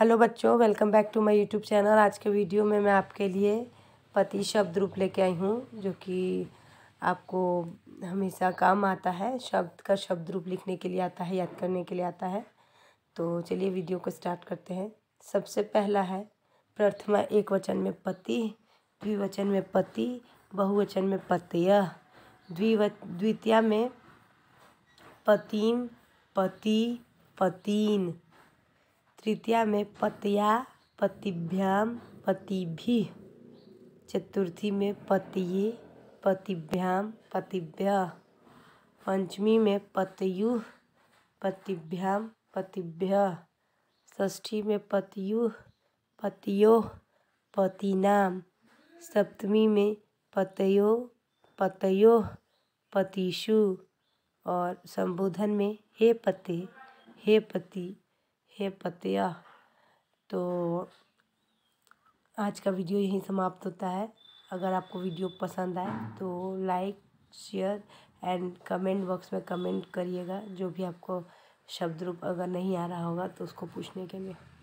hello बच्चों welcome back to my YouTube channel आज के वीडियो में मैं आपके लिए पति शब्द रूप लेके आई हूँ जो कि आपको हमेशा काम आता है शब्द का शब्द रूप लिखने के लिए आता है याद करने के लिए आता है तो चलिए वीडियो को स्टार्ट करते हैं सबसे पहला है प्रथमा एक वचन में पति द्विवचन में पति बहुवचन में पतय द्विव द्वितीय में पतिम पति पतीन तृतीया में पतया पतिभ्याम पतिभिः चतुर्थी में पतये पतिभ्याम पतिभ्य पंचमी में पतयु पतिभ्याम पतिभ्य ष्ठी में पतयु पतियो पतिनाम सप्तमी में पतयो पतयो पतिषु और संबोधन में हे पते हे पति ये पतिया तो आज का वीडियो यहीं समाप्त होता है अगर आपको वीडियो पसंद आए तो like share and comment box में कमेंट करिएगा जो भी आपको शब्द रूप अगर नहीं आ रहा होगा तो उसको पूछने के लिए